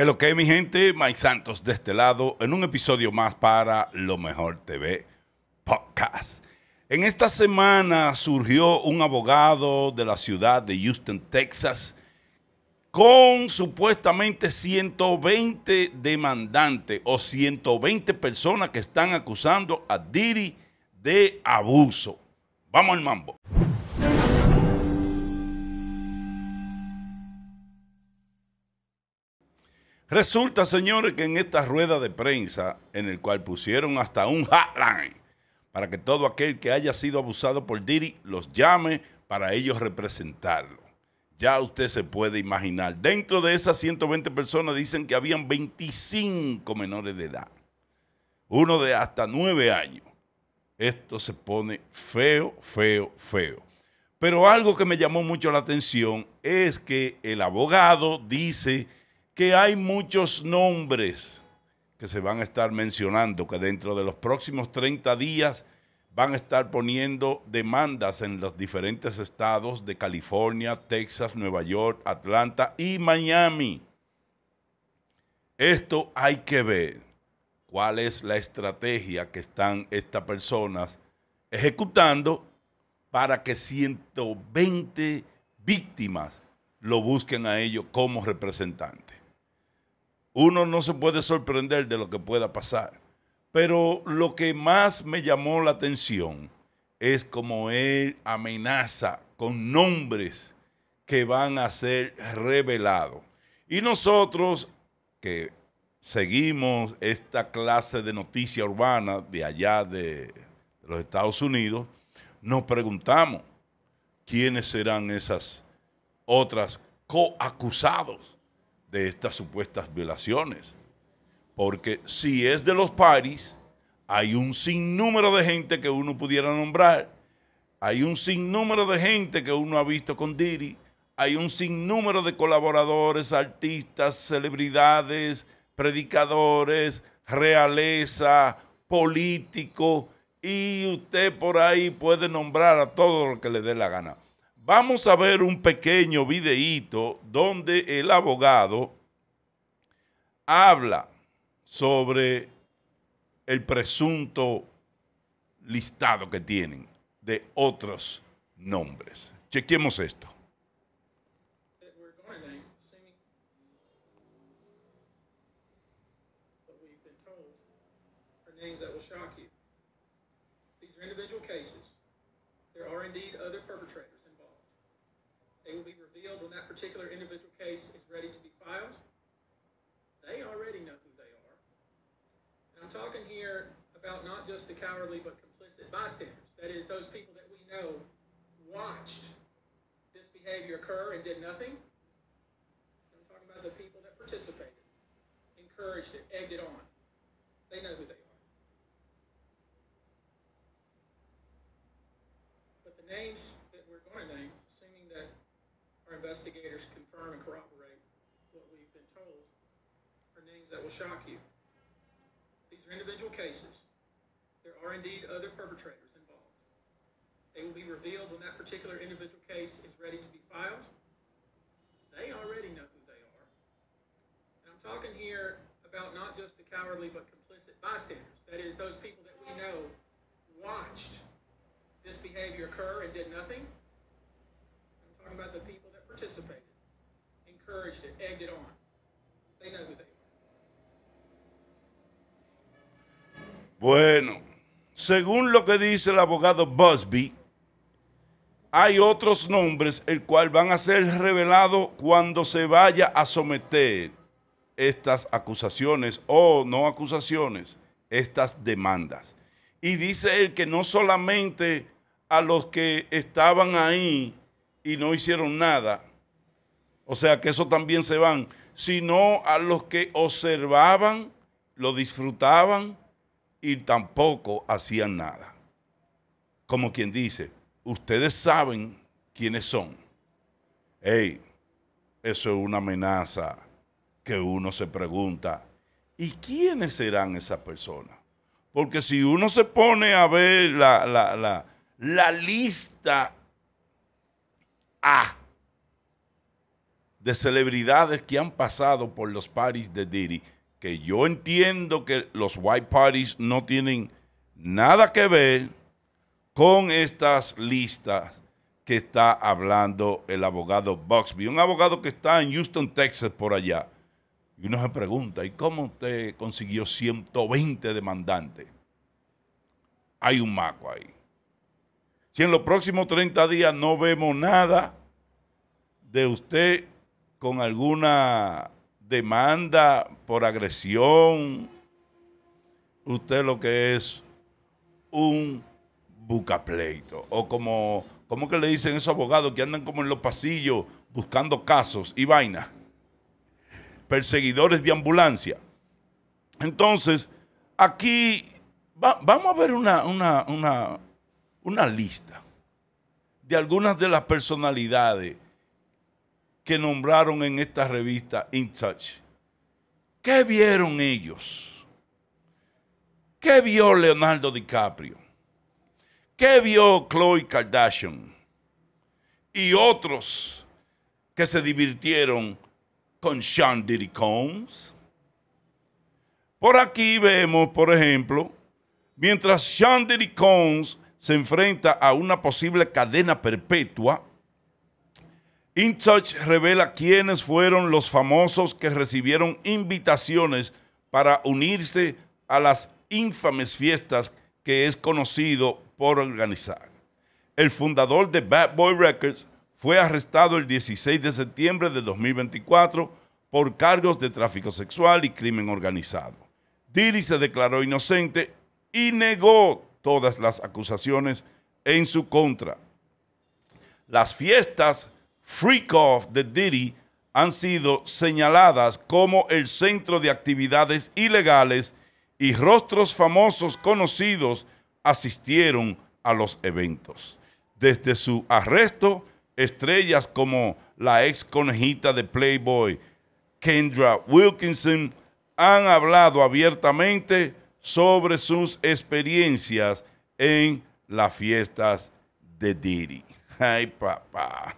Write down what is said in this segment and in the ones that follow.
Que lo que mi gente, Mike Santos de este lado, en un episodio más para Lo Mejor TV Podcast. En esta semana surgió un abogado de la ciudad de Houston, Texas, con supuestamente 120 demandantes o 120 personas que están acusando a Diri de abuso. Vamos al mambo. Resulta, señores, que en esta rueda de prensa, en el cual pusieron hasta un hotline para que todo aquel que haya sido abusado por Diri los llame para ellos representarlo. Ya usted se puede imaginar. Dentro de esas 120 personas dicen que habían 25 menores de edad. Uno de hasta 9 años. Esto se pone feo, feo, feo. Pero algo que me llamó mucho la atención es que el abogado dice que hay muchos nombres que se van a estar mencionando, que dentro de los próximos 30 días van a estar poniendo demandas en los diferentes estados de California, Texas, Nueva York, Atlanta y Miami. Esto hay que ver cuál es la estrategia que están estas personas ejecutando para que 120 víctimas lo busquen a ellos como representantes uno no se puede sorprender de lo que pueda pasar. Pero lo que más me llamó la atención es como él amenaza con nombres que van a ser revelados. Y nosotros que seguimos esta clase de noticia urbana de allá de los Estados Unidos, nos preguntamos quiénes serán esas otras coacusados de estas supuestas violaciones. Porque si es de los paris, hay un sinnúmero de gente que uno pudiera nombrar. Hay un sinnúmero de gente que uno ha visto con Diri. Hay un sinnúmero de colaboradores, artistas, celebridades, predicadores, realeza, político, Y usted por ahí puede nombrar a todo lo que le dé la gana. Vamos a ver un pequeño videíto donde el abogado habla sobre el presunto listado que tienen de otros nombres. Chequemos esto. These are individual when that particular individual case is ready to be filed, they already know who they are. And I'm talking here about not just the cowardly but complicit bystanders. That is, those people that we know watched this behavior occur and did nothing. I'm talking about the people that participated, encouraged it, egged it on. They know who they are. But the names that we're going to name our investigators confirm and corroborate what we've been told are names that will shock you. These are individual cases. There are indeed other perpetrators involved. They will be revealed when that particular individual case is ready to be filed. They already know who they are. And I'm talking here about not just the cowardly but complicit bystanders. That is, those people that we know watched this behavior occur and did nothing. I'm talking about the people Bueno, según lo que dice el abogado Busby, hay otros nombres el cual van a ser revelados cuando se vaya a someter estas acusaciones o no acusaciones, estas demandas. Y dice él que no solamente a los que estaban ahí y no hicieron nada, o sea que eso también se van, sino a los que observaban, lo disfrutaban y tampoco hacían nada. Como quien dice, ustedes saben quiénes son. Ey, eso es una amenaza que uno se pregunta, ¿y quiénes serán esas personas? Porque si uno se pone a ver la, la lista A, de celebridades que han pasado por los parties de Diddy, que yo entiendo que los white parties no tienen nada que ver con estas listas que está hablando el abogado Buxby, un abogado que está en Houston, Texas, por allá. Y uno se pregunta, ¿y cómo usted consiguió 120 demandantes? Hay un maco ahí. Si en los próximos 30 días no vemos nada de usted con alguna demanda por agresión, usted lo que es un bucapleito. O como, ¿cómo que le dicen esos abogados que andan como en los pasillos buscando casos y vainas? Perseguidores de ambulancia. Entonces, aquí vamos a ver una, una lista de algunas de las personalidades que nombraron en esta revista In Touch. ¿Qué vieron ellos? ¿Qué vio Leonardo DiCaprio? ¿Qué vio Chloe Kardashian? Y otros que se divirtieron con Sean Diddy Combs. Por aquí vemos, por ejemplo, mientras Sean Diddy Combs se enfrenta a una posible cadena perpetua, In Touch revela quiénes fueron los famosos que recibieron invitaciones para unirse a las infames fiestas que es conocido por organizar. El fundador de Bad Boy Records fue arrestado el 16 de septiembre de 2024 por cargos de tráfico sexual y crimen organizado. Diddy se declaró inocente y negó todas las acusaciones en su contra. Las fiestas Freak Off de Diddy han sido señaladas como el centro de actividades ilegales y rostros famosos conocidos asistieron a los eventos. Desde su arresto, estrellas como la ex conejita de Playboy, Kendra Wilkinson, han hablado abiertamente sobre sus experiencias en las fiestas de Diddy. Ay, papá.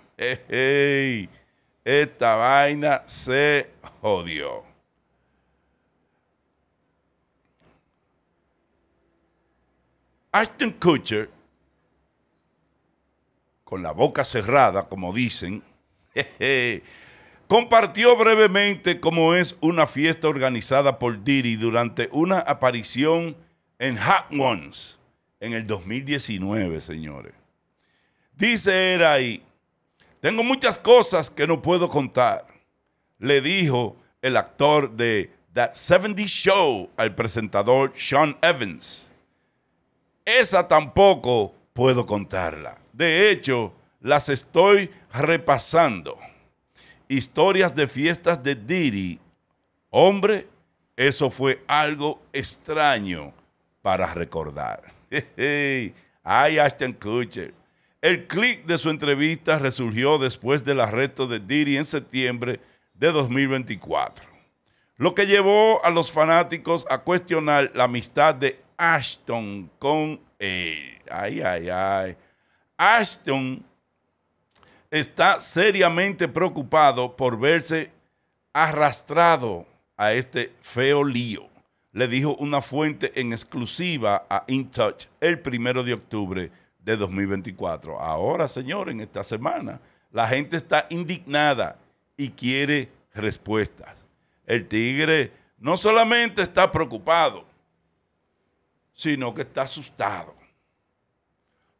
Eh, esta vaina se jodió. Ashton Kutcher, con la boca cerrada, como dicen, compartió brevemente cómo es una fiesta organizada por Diddy durante una aparición en Hot Ones en el 2019, señores. Dice era y tengo muchas cosas que no puedo contar, le dijo el actor de That 70 Show al presentador Sean Evans. Esa tampoco puedo contarla. De hecho, las estoy repasando. Historias de fiestas de Didi. Hombre, eso fue algo extraño para recordar. Ay, Ashton Kutcher. El clic de su entrevista resurgió después del arresto de Diri en septiembre de 2024, lo que llevó a los fanáticos a cuestionar la amistad de Ashton con él. Ay, ay, ay. Ashton está seriamente preocupado por verse arrastrado a este feo lío, le dijo una fuente en exclusiva a InTouch el primero de octubre de 2024. Ahora, señor, en esta semana, la gente está indignada y quiere respuestas. El tigre no solamente está preocupado, sino que está asustado.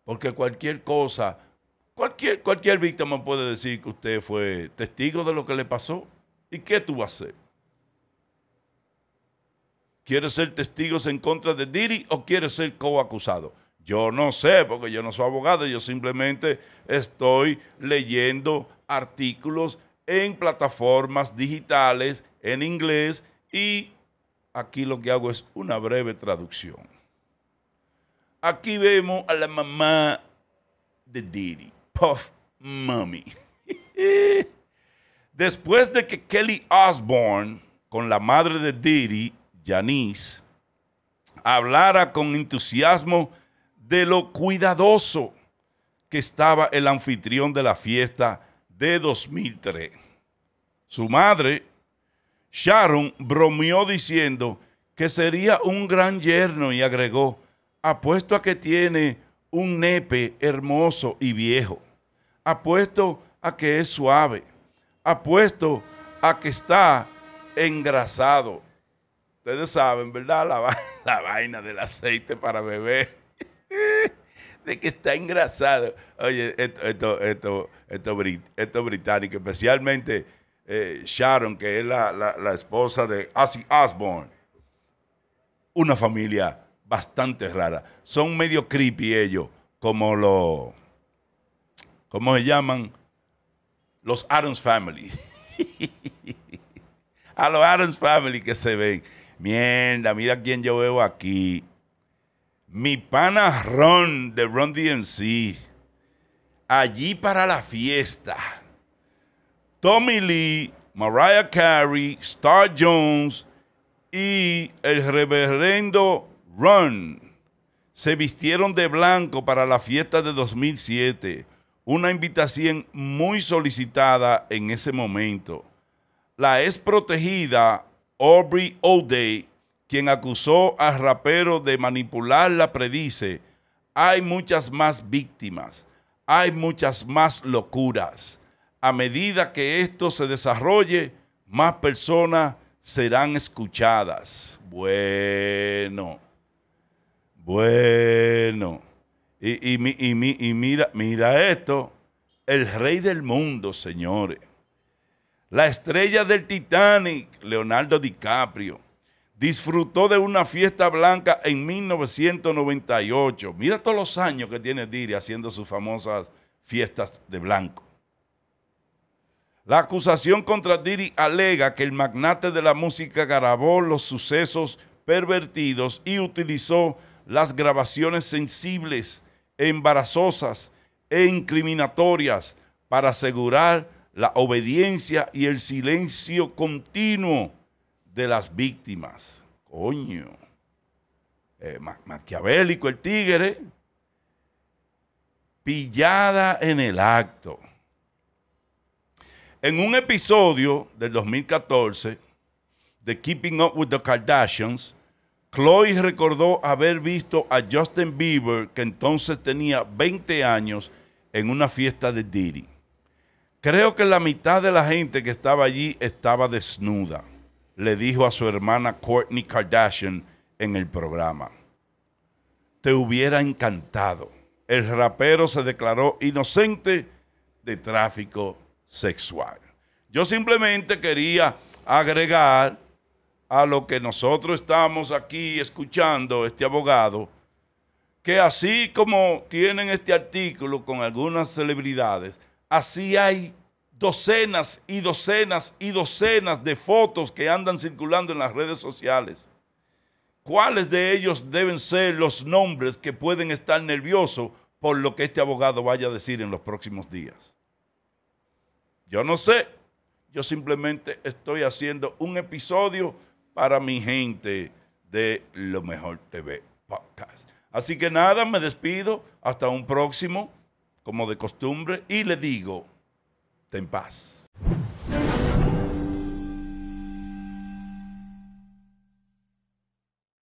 Porque cualquier cosa, cualquier, cualquier víctima puede decir que usted fue testigo de lo que le pasó. ¿Y qué tú vas a hacer? ¿Quieres ser testigos en contra de Diri o quieres ser coacusado? Yo no sé, porque yo no soy abogado, yo simplemente estoy leyendo artículos en plataformas digitales en inglés y aquí lo que hago es una breve traducción. Aquí vemos a la mamá de Diddy, Puff Mommy. Después de que Kelly Osborne, con la madre de Diddy, Janice, hablara con entusiasmo de lo cuidadoso que estaba el anfitrión de la fiesta de 2003. Su madre, Sharon, bromeó diciendo que sería un gran yerno y agregó, apuesto a que tiene un nepe hermoso y viejo, apuesto a que es suave, apuesto a que está engrasado. Ustedes saben, ¿verdad? La, vaina del aceite para beber de que está engrasado. Oye, esto, esto, esto, británico, especialmente eh, Sharon, que es la, la, esposa de Ozzy Osbourne. Una familia bastante rara. Son medio creepy ellos, como los, ¿cómo se llaman? Los Adams Family. A los Adams Family que se ven. Mierda, mira quién yo veo aquí. Mi pana Ron de Ron DNC. Allí para la fiesta. Tommy Lee, Mariah Carey, Star Jones y el reverendo Ron se vistieron de blanco para la fiesta de 2007, una invitación muy solicitada en ese momento. La ex protegida Aubrey O'Day quien acusó a Rapero de manipularla, predice, hay muchas más víctimas, hay muchas más locuras. A medida que esto se desarrolle, más personas serán escuchadas. Bueno, bueno. Y, y mira, mira esto, el rey del mundo, señores. La estrella del Titanic, Leonardo DiCaprio disfrutó de una fiesta blanca en 1998. Mira todos los años que tiene Diri haciendo sus famosas fiestas de blanco. La acusación contra Diri alega que el magnate de la música grabó los sucesos pervertidos y utilizó las grabaciones sensibles, embarazosas e incriminatorias para asegurar la obediencia y el silencio continuo de las víctimas. Coño. Eh, maquiavélico el tigre. Pillada en el acto. En un episodio del 2014 de Keeping Up with the Kardashians, Chloe recordó haber visto a Justin Bieber, que entonces tenía 20 años, en una fiesta de Diddy. Creo que la mitad de la gente que estaba allí estaba desnuda le dijo a su hermana Courtney Kardashian en el programa. Te hubiera encantado. El rapero se declaró inocente de tráfico sexual. Yo simplemente quería agregar a lo que nosotros estamos aquí escuchando, este abogado, que así como tienen este artículo con algunas celebridades, así hay docenas y docenas y docenas de fotos que andan circulando en las redes sociales. ¿Cuáles de ellos deben ser los nombres que pueden estar nerviosos por lo que este abogado vaya a decir en los próximos días? Yo no sé. Yo simplemente estoy haciendo un episodio para mi gente de Lo Mejor TV Podcast. Así que nada, me despido. Hasta un próximo, como de costumbre, y le digo... Ten paz.